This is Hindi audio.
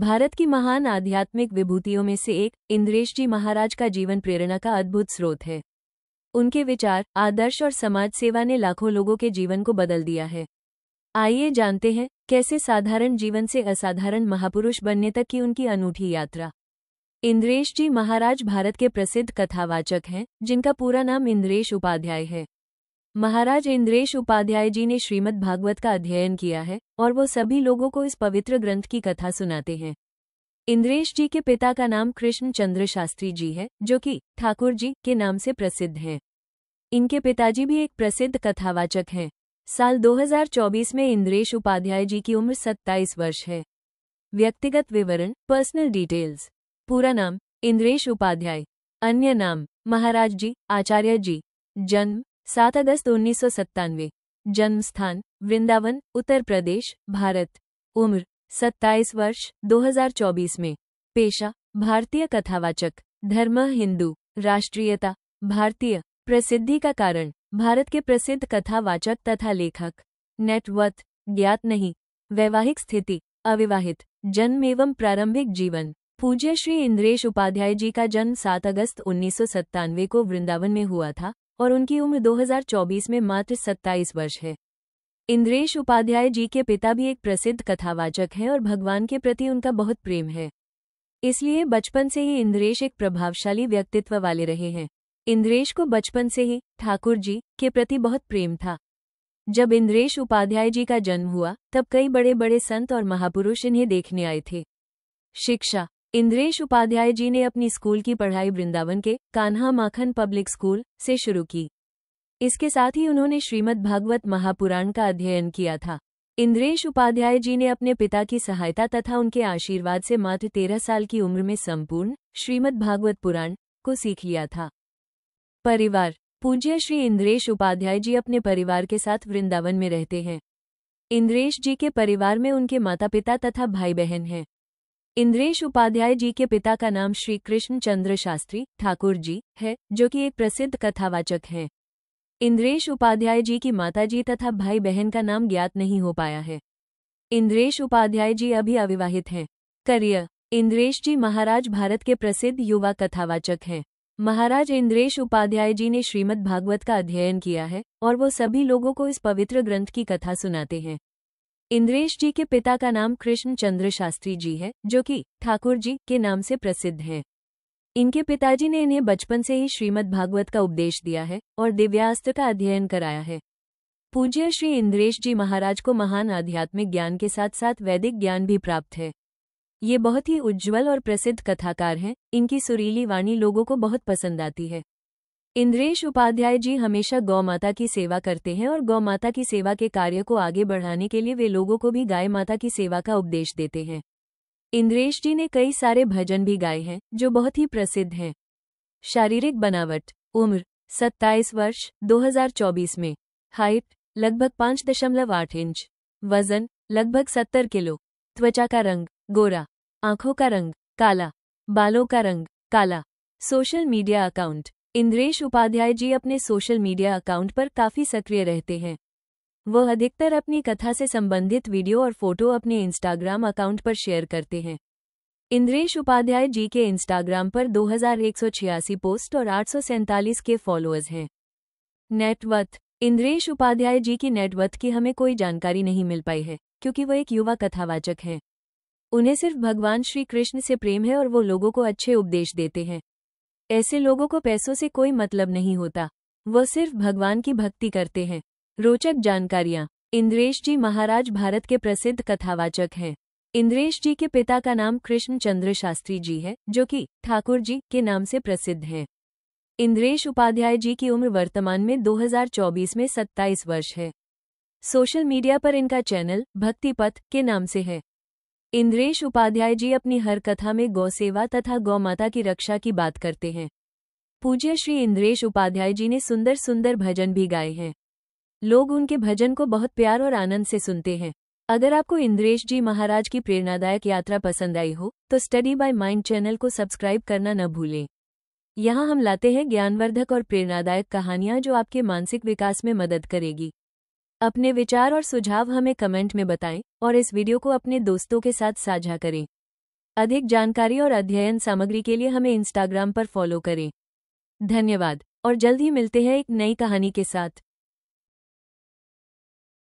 भारत की महान आध्यात्मिक विभूतियों में से एक इंद्रेश जी महाराज का जीवन प्रेरणा का अद्भुत स्रोत है उनके विचार आदर्श और समाज सेवा ने लाखों लोगों के जीवन को बदल दिया है आइए जानते हैं कैसे साधारण जीवन से असाधारण महापुरुष बनने तक की उनकी अनूठी यात्रा इंद्रेश जी महाराज भारत के प्रसिद्ध कथावाचक हैं जिनका पूरा नाम इंद्रेश उपाध्याय है महाराज इंद्रेश उपाध्याय जी ने श्रीमद् भागवत का अध्ययन किया है और वो सभी लोगों को इस पवित्र ग्रंथ की कथा सुनाते हैं इंद्रेश जी के पिता का नाम कृष्ण चंद्र शास्त्री जी है जो कि ठाकुर जी के नाम से प्रसिद्ध हैं इनके पिताजी भी एक प्रसिद्ध कथावाचक हैं साल 2024 में इंद्रेश उपाध्याय जी की उम्र 27 वर्ष है व्यक्तिगत विवरण पर्सनल डिटेल्स पूरा नाम इंद्रेश उपाध्याय अन्य नाम महाराज जी आचार्य जी जन्म सात अगस्त उन्नीस सौ सत्तानवे जन्म स्थान वृंदावन उत्तर प्रदेश भारत उम्र सत्ताईस वर्ष 2024 में पेशा भारतीय कथावाचक धर्म हिंदू राष्ट्रीयता भारतीय प्रसिद्धि का कारण भारत के प्रसिद्ध कथावाचक तथा लेखक नेटवर्थ ज्ञात नहीं वैवाहिक स्थिति अविवाहित जन्म एवं प्रारंभिक जीवन पूज्य श्री इंद्रेश उपाध्याय जी का जन्म 7 अगस्त उन्नीस को वृंदावन में हुआ था और उनकी उम्र 2024 में मात्र 27 वर्ष है इंद्रेश उपाध्याय जी के पिता भी एक प्रसिद्ध कथावाचक हैं और भगवान के प्रति उनका बहुत प्रेम है इसलिए बचपन से ही इंद्रेश एक प्रभावशाली व्यक्तित्व वाले रहे हैं इंद्रेश को बचपन से ही ठाकुर जी के प्रति बहुत प्रेम था जब इंद्रेश उपाध्याय जी का जन्म हुआ तब कई बड़े बड़े संत और महापुरुष इन्हें देखने आए थे शिक्षा इंद्रेश उपाध्याय जी ने अपनी स्कूल की पढ़ाई वृंदावन के कान्हा माखन पब्लिक स्कूल से शुरू की इसके साथ ही उन्होंने श्रीमद् भागवत महापुराण का अध्ययन किया था इंद्रेश उपाध्याय जी ने अपने पिता की सहायता तथा उनके आशीर्वाद से मात्र तेरह साल की उम्र में संपूर्ण श्रीमद् भागवत पुराण को सीख लिया था परिवार पूज्य श्री इंद्रेश उपाध्याय जी अपने परिवार के साथ वृंदावन में रहते हैं इंद्रेश जी के परिवार में उनके माता पिता तथा भाई बहन हैं इंद्रेश उपाध्याय जी के पिता का नाम श्री कृष्ण चंद्र शास्त्री ठाकुर जी है जो कि एक प्रसिद्ध कथावाचक हैं इंद्रेश उपाध्याय जी की माताजी तथा भाई बहन का नाम ज्ञात नहीं हो पाया है इंद्रेश उपाध्याय जी अभी अविवाहित हैं करियर इंद्रेश जी महाराज भारत के प्रसिद्ध युवा कथावाचक हैं महाराज इंद्रेश उपाध्याय जी ने श्रीमद् भागवत का अध्ययन किया है और वो सभी लोगों को इस पवित्र ग्रंथ की कथा सुनाते हैं इंद्रेश जी के पिता का नाम कृष्ण चंद्र शास्त्री जी है जो कि ठाकुर जी के नाम से प्रसिद्ध हैं। इनके पिताजी ने इन्हें बचपन से ही श्रीमद् भागवत का उपदेश दिया है और दिव्यास्त्र का अध्ययन कराया है पूज्य श्री इंद्रेश जी महाराज को महान आध्यात्मिक ज्ञान के साथ साथ वैदिक ज्ञान भी प्राप्त है ये बहुत ही उज्ज्वल और प्रसिद्ध कथाकार हैं इनकी सुरीली वाणी लोगों को बहुत पसंद आती है इंद्रेश उपाध्याय जी हमेशा गौ माता की सेवा करते हैं और गौ माता की सेवा के कार्य को आगे बढ़ाने के लिए वे लोगों को भी गाय माता की सेवा का उपदेश देते हैं इंद्रेश जी ने कई सारे भजन भी गाए हैं जो बहुत ही प्रसिद्ध हैं शारीरिक बनावट उम्र 27 वर्ष 2024 में हाइट लगभग 5.8 इंच वजन लगभग 70 किलो त्वचा का रंग गोरा आंखों का रंग काला बालों का रंग काला social media account Indresh Upadhyay ji अपने सोशल मीडिया अकाउंट पर काफी सक्रिय रहते हैं वह अधिकतर अपनी कथा से संबंधित वीडियो और फोटो अपने इंस्टाग्राम अकाउंट पर शेयर करते हैं इंद्रेश उपाध्याय जी के इंस्टाग्राम पर 2186 पोस्ट और आठ के फॉलोअर्स हैं नेटवर्थ इंद्रेश उपाध्याय जी की नेटवर्थ की हमें कोई जानकारी नहीं मिल पाई है क्योंकि वह एक युवा कथावाचक हैं उन्हें सिर्फ भगवान श्री कृष्ण से प्रेम है और वो लोगों को अच्छे उपदेश देते हैं ऐसे लोगों को पैसों से कोई मतलब नहीं होता वह सिर्फ भगवान की भक्ति करते हैं रोचक जानकारियाँ इंद्रेश जी महाराज भारत के प्रसिद्ध कथावाचक हैं इंद्रेश जी के पिता का नाम कृष्ण चंद्र शास्त्री जी है जो कि ठाकुर जी के नाम से प्रसिद्ध हैं इंद्रेश उपाध्याय जी की उम्र वर्तमान में 2024 में 27 वर्ष है सोशल मीडिया पर इनका चैनल भक्ति पथ के नाम से है इंद्रेश उपाध्याय जी अपनी हर कथा में गौसेवा तथा गौ माता की रक्षा की बात करते हैं पूज्य श्री इंद्रेश उपाध्याय जी ने सुंदर सुंदर भजन भी गाए हैं लोग उनके भजन को बहुत प्यार और आनंद से सुनते हैं अगर आपको इंद्रेश जी महाराज की प्रेरणादायक यात्रा पसंद आई हो तो स्टडी बाय माइंड चैनल को सब्सक्राइब करना न भूलें यहाँ हम लाते हैं ज्ञानवर्धक और प्रेरणादायक कहानियाँ जो आपके मानसिक विकास में मदद करेगी अपने विचार और सुझाव हमें कमेंट में बताएं और इस वीडियो को अपने दोस्तों के साथ साझा करें अधिक जानकारी और अध्ययन सामग्री के लिए हमें इंस्टाग्राम पर फॉलो करें धन्यवाद और जल्द ही मिलते हैं एक नई कहानी के साथ